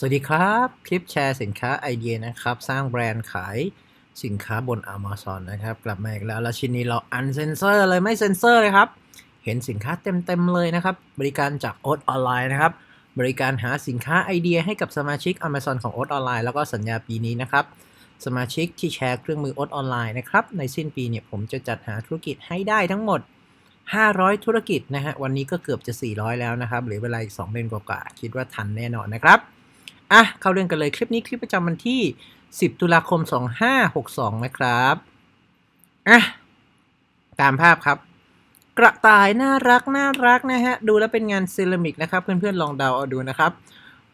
สวัสดีครับ คลิปแชร์สินค้าไอเดียนะครับ สร้างแบรนด์ขายสินค้าบน Amazon นะครับกลับมาอีกแล้วแล้วชิ้นนี้เราอันเซนเซอร์เลยไม่เซนเซอร์เลยครับ เห็นสินค้าเต็ม ๆ เลยนะครับ บริการจากโอทออนไลน์นะครับบริการหาสินค้าไอเดียให้กับสมาชิก Amazon ของโอทออนไลน์แล้วก็สัญญาปีนี้นะครับสมาชิกที่แชร์เครื่องมือโอทออนไลน์นะครับในสิ้นปีเนี่ยผมจะจัดหาธุรกิจให้ได้ทั้งหมด 500 ธุรกิจนะฮะวันนี้ก็เกือบจะ 400 แล้วนะครับหรือเวลาอีก2เดือนกว่าๆคิดว่าทันแน่นอนนะครับอ่ะ เข้าเรื่องกันเลยคลิปนี้ คลิปประจำวันที่ 10 ตุลาคม 2562 นะครับ อ่ะ ตามภาพครับ กระต่ายน่ารัก น่ารักนะฮะ ดูแล้วเป็นงานเซรามิกนะครับ เพื่อนๆ ลองเดาเอาดูนะครับ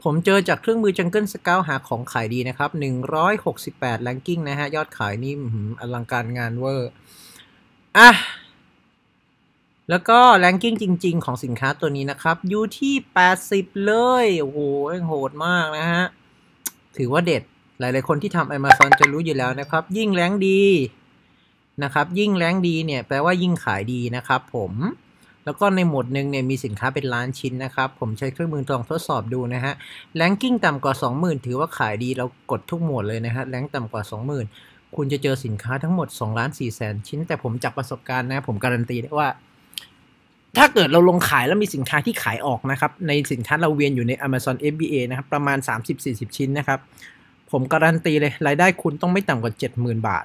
ผมเจอจากเครื่องมือจังเกิลสเกลหาของขายดีนะครับ 168แลนกิ้งนะฮะ ยอดขายนี่อลังการงานเวอร์อ่ะแล้วก็แรงกิ้งจริง ๆ ของสินค้าตัวนี้นะครับ อยู่ที่ 80 เลยโอ้โหโหด มากนะฮะถือว่าเด็ดหลายๆคนที่ทำ Amazon จะรู้อยู่แล้วนะครับ ยิ่งแรงดีนะครับ ยิ่งแรงดีเนี่ยแปลว่ายิ่งขายดีนะครับผมแล้วก็ในหมวดหนึ่งเนี่ยมีสินค้าเป็นล้านชิ้นนะครับ ผมใช้เครื่องมือลองทดสอบดูนะฮะแรงกิ้งต่ำกว่า20,000ถือว่าขายดีเรากดทุกหมวดเลยนะฮะแรงต่ำกว่า20,000คุณจะเจอสินค้าทั้งหมด2ล้าน4แสนชิ้น แต่ผมจากประสบการณ์นะผมการันตีได้ว่าถ้าเกิดเราลงขายแล้วมีสินค้าที่ขายออกนะครับ ในสินค้าเราเวียนอยู่ใน Amazon FBA นะครับ ประมาณ 30-40 ชิ้นนะครับ ผมการันตีเลย รายได้คุณต้องไม่ต่ำกว่า 70,000 บาท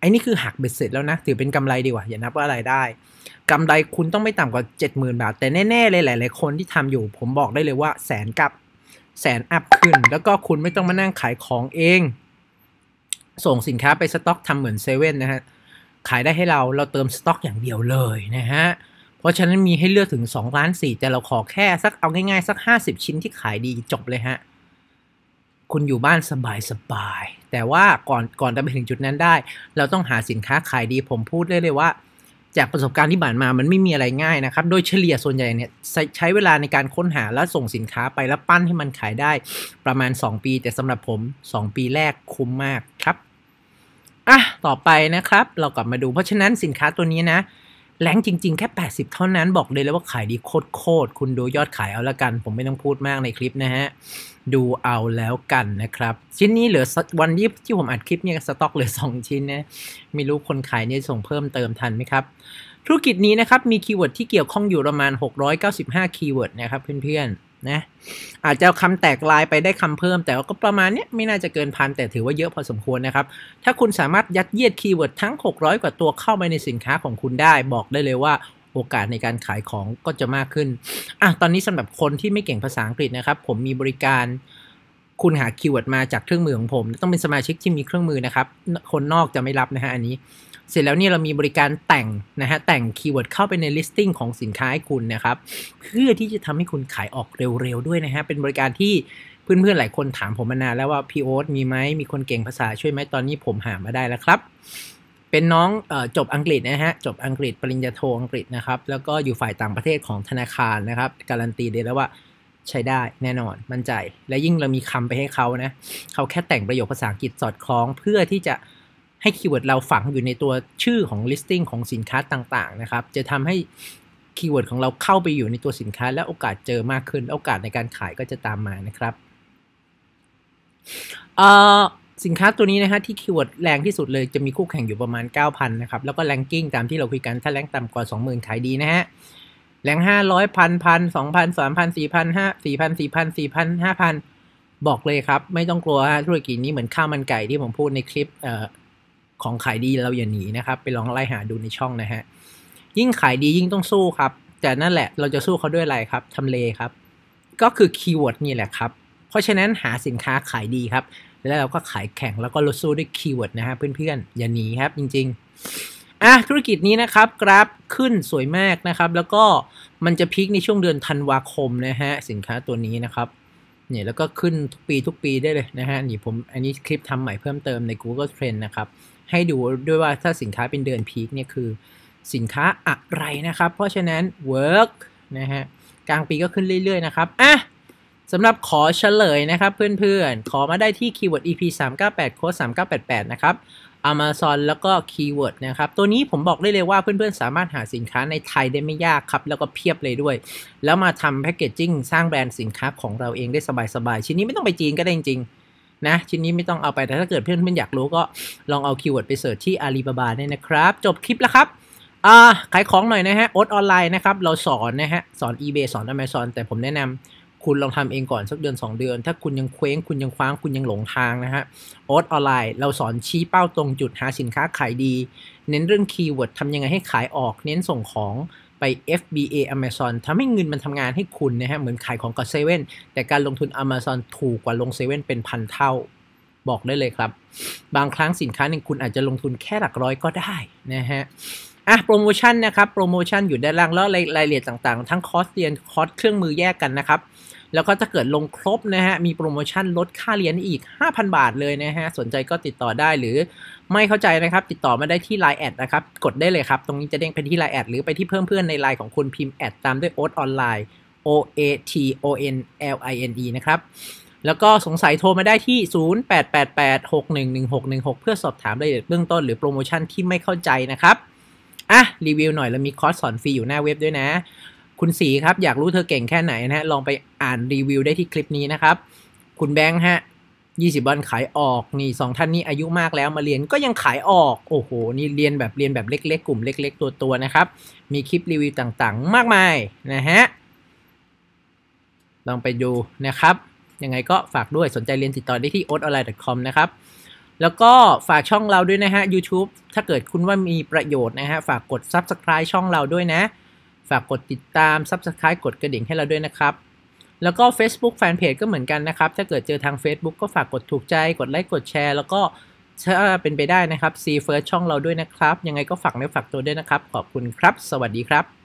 ไอ้นี่คือหักเบ็ดเสร็จแล้วนะ ถือเป็นกำไรดีกว่าอย่านับว่ารายได้กำไรคุณต้องไม่ต่ำกว่า 70,000 บาท แต่แน่ๆเลยหลายๆ คนที่ทำอยู่ ผมบอกได้เลยว่า แสนกับแสนอัพขึ้นแล้วก็คุณไม่ต้องมานั่งขายของเอง ส่งสินค้าไปสต็อกทำเหมือนเซเว่นนะฮะขายได้ให้เราเราเติมสต็อก อย่างเดียวเลยนะฮะเพราะฉะนั้นมีให้เลือกถึง 2 ล้านสี่แต่เราขอแค่สักเอาง่ายๆ สัก 50 ชิ้นที่ขายดีจบเลยฮะ คุณอยู่บ้านสบายสบายแต่ว่าก่อนก่อนจะไปถึงจุดนั้นได้ เราต้องหาสินค้าขายดีผมพูดเลยเลยว่า จากประสบการณ์ที่ผ่านมามันไม่มีอะไรง่ายนะครับ โดยเฉลี่ยส่วนใหญ่เนี่ย ใช้เวลาในการค้นหาและส่งสินค้าไปแล้วปั้นให้มันขายได้ ประมาณ 2 ปีแต่สำหรับผม 2 ปีแรกคุ้มมากครับอ่ะต่อไปนะครับ เรากลับมาดู เพราะฉะนั้นสินค้าตัวนี้นะแรงจริงๆแค่ 80 เท่านั้นบอกเลยแล้วว่าขายดีโคตรๆคุณดูยอดขายเอาละกัน ผมไม่ต้องพูดมากในคลิปนะฮะ ดูเอาแล้วกันนะครับ ชิ้นนี้เหลือวันที่ที่ผมอัดคลิปเนี่ย สต็อกเหลือ 2 ชิ้นนะ ไม่รู้คนขายเนี่ยส่งเพิ่มเติมทันไหมครับธุรกิจนี้นะครับ มีคีย์เวิร์ดที่เกี่ยวข้องอยู่ประมาณ 695 คีย์เวิร์ดนะครับเพื่อนๆนะอาจจะคำแตกลายไปได้คำเพิ่ม แต่ก็ประมาณนี้ไม่น่าจะเกินพันแต่ถือว่าเยอะพอสมควรนะครับ ถ้าคุณสามารถยัดเยียดคีย์เวิร์ดทั้ง 600 กว่าตัวเข้าไปในสินค้าของคุณได้ บอกได้เลยว่าโอกาสในการขายของก็จะมากขึ้นอ่ะตอนนี้สำหรับคนที่ไม่เก่งภาษาอังกฤษนะครับ ผมมีบริการคุณหาคีย์เวิร์ดมาจากเครื่องมือของผม ต้องเป็นสมาชิกที่มีเครื่องมือนะครับคนนอกจะไม่รับนะฮะอันนี้เสร็จแล้วเนี่ยเรามีบริการแต่งนะฮะแต่งคีย์เวิร์ดเข้าไปใน listing ของสินค้าให้คุณนะครับ เพื่อที่จะทำให้คุณขายออกเร็วๆด้วยนะฮะ เป็นบริการที่ เพื่อนๆหลายคนถามผมมานานแล้วว่าพีโอ๊ตมีไหมมีคนเก่งภาษาช่วยไหมตอนนี้ผมหามาได้แล้วครับ เป็นน้องอจบอังกฤษนะฮะ จบอังกฤษ ปริญญาโทอังกฤษนะครับ แล้วก็อยู่ฝ่ายต่างประเทศของธนาคารนะครับ การันตีเลยแล้วว่าใช้ได้แน่นอนมั่นใจ และยิ่งเรามีคำไปให้เขานะเขาแค่แต่งประโยคภาษาอังกฤษสอดคล้อง เพื่อที่จะให้คีย์เวิร์ดเราฝังอยู่ในตัวชื่อของ listing ของสินค้าต่างๆ นะครับ จะทำให้คีย์เวิร์ดของเราเข้าไปอยู่ในตัวสินค้าและโอกาสเจอมากขึ้น โอกาสในการขายก็จะตามมานะครับสินค้าตัวนี้นะฮะที่คีย์เวิร์ดแรงที่สุดเลยจะมีคู่แข่งอยู่ประมาณ 9,000นะครับ แล้วก็แรงกิ้งตามที่เราคุยกัน ถ้าแรงต่ำกว่า 20,000 ขายดีนะฮะ แรงห้าร้อยพันพันสองพันสามพันสี่พันห้าสี่พันสี่พันสี่พันห้าพันบอกเลยครับ ไม่ต้องกลัวธุรกิจนี้เหมือนข้าวมันไก่ที่ผมพูดในคลิปของขายดีเราอย่าหนีนะครับ ไปลองไล่หาดูในช่องนะฮะ ยิ่งขายดียิ่งต้องสู้ครับ แต่นั่นแหละเราจะสู้เขาด้วยอะไรครับทำเลครับ ก็คือคีย์เวิร์ดนี่แหละครับ เพราะฉะนั้นหาสินค้าขายดีครับ แล้วเราก็ขายแข่งแล้วก็ลดสู้ด้วยคีย์เวิร์ดนะฮะเพื่อนๆอย่าหนีครับ จริงๆอ่ะธุรกิจนี้นะครับกราฟขึ้นสวยมากนะครับ แล้วก็มันจะพีคในช่วงเดือนธันวาคมนะฮะสินค้าตัวนี้นะครับ เนี่ยแล้วก็ขึ้นทุกปีทุกปีได้เลยนะฮะนี่ผมอันนี้คลิปทำใหม่เพิ่มเติมใน Google Trend นะครับให้ดูด้วยว่าถ้าสินค้าเป็นเดือนพีคเนี่ยคือสินค้าอะไรนะครับเพราะฉะนั้น work นะฮะกลางปีก็ขึ้นเรื่อยๆนะครับ อ่ะสำหรับขอเฉลยนะครับเพื่อนๆ ขอมาได้ที่คีย์เวิร์ด ep 398โค้ด3988 นะครับ Amazon แล้วก็คีย์เวิร์ดนะครับ ตัวนี้ผมบอกได้เลยว่าเพื่อนๆสามารถหาสินค้าในไทยได้ไม่ยากครับ แล้วก็เพียบเลยด้วย แล้วมาทำแพคเกจจิ้งสร้างแบรนด์สินค้าของเราเองได้สบายๆชิ้นนี้ไม่ต้องไปจีนก็ได้จริงนะชิ้นนี้ไม่ต้องเอาไปแต่ถ้าเกิดเพื่อนเพื่อนอยากรู้ก็ลองเอาคีย์เวิร์ดไปเสิร์ชที่อาลีบาบาได้นะครับ จบคลิปแล้วครับ อ่า ขายของหน่อยนะฮะโอ๊ตออนไลน์นะครับ เราสอนนะฮะ สอน eBay สอน Amazon แต่ผมแนะนำคุณลองทำเองก่อนสักเดือน 2 เดือน ถ้าคุณยังเคว้ง คุณยังคว้าง คุณยังหลงทางนะฮะโอ๊ตออนไลน์ เราสอนชี้เป้าตรงจุดหาสินค้าขายดี เน้นเรื่องคีย์เวิร์ดทำยังไงให้ขายออก เน้นส่งของไป FBA Amazon ทำให้เงินมันทำงานให้คุณนะฮะเหมือนขายของกับเซเว่นแต่การลงทุน Amazon ถูกกว่าลงเซเว่นเป็นพันเท่าบอกได้เลยครับ บางครั้งสินค้าหนึ่งคุณอาจจะลงทุนแค่หลักร้อยก็ได้นะฮะอ่ะโปรโมชั่นนะครับ โปรโมชั่นอยู่ด้านล่างแล้วรายละเอียดต่างๆ ทั้งคอร์สเรียนคอร์สเครื่องมือแยกกันนะครับแล้วก็จะเกิดลงครบนะฮะ มีโปรโมชั่นลดค่าเรียนอีก 5,000 บาทเลยนะฮะ สนใจก็ติดต่อได้หรือไม่เข้าใจนะครับ ติดต่อมาได้ที่ Line แอดนะครับ กดได้เลยครับ ตรงนี้จะเด้งไปที่ Line แอดหรือไปที่เพื่อนเพื่อนใน l ล n e ของคุณพิมพ์แอดตามด้วยโอทออนไลน์ O A T O N L I N E นะครับ แล้วก็สงสัยโทรมาได้ที่ 0888611616 เพื่อสอบถามรายละเอียดเบื้องต้น หรือโปรโมชั่นที่ไม่เข้าใจนะครับอ่ะรีวิวหน่อยเรามีคอร์สสอนฟรีอยู่หน้าเว็บด้วยนะคุณสีครับ อยากรู้เธอเก่งแค่ไหนนะฮะลองไปอ่านรีวิวได้ที่คลิปนี้นะครับ คุณแบงค์ฮะยี่สิบวันขายออกนี่สองท่านนี้อายุมากแล้วมาเรียนก็ยังขายออก โอ้โห นี่เรียนแบบเรียนแบบเล็ก ๆ กลุ่มเล็กๆตัวตัวนะครับ มีคลิปรีวิวต่างๆมากมาย นะฮะ ลองไปดูนะครับยังไงก็ฝากด้วยสนใจเรียนติดต่อได้ที่ o t o n l i n e c o m นะครับแล้วก็ฝากช่องเราด้วยนะฮะ YouTube ถ้าเกิดคุณว่ามีประโยชน์นะฮะฝากกด Subscribe ช่องเราด้วยนะฝากกดติดตาม Subscribe กดกระดิ่งให้เราด้วยนะครับ แล้วก็ Facebook Fanpage ก็เหมือนกันนะครับ ถ้าเกิดเจอทาง Facebook ก็ฝากกดถูกใจ กดไลค์ กดแชร์ แล้วก็ถ้าเป็นไปได้นะครับซีเฟิร์สช่องเราด้วยนะครับ ยังไงก็ฝากเนื้อฝากตัวด้วยนะครับ ขอบคุณครับ สวัสดีครับ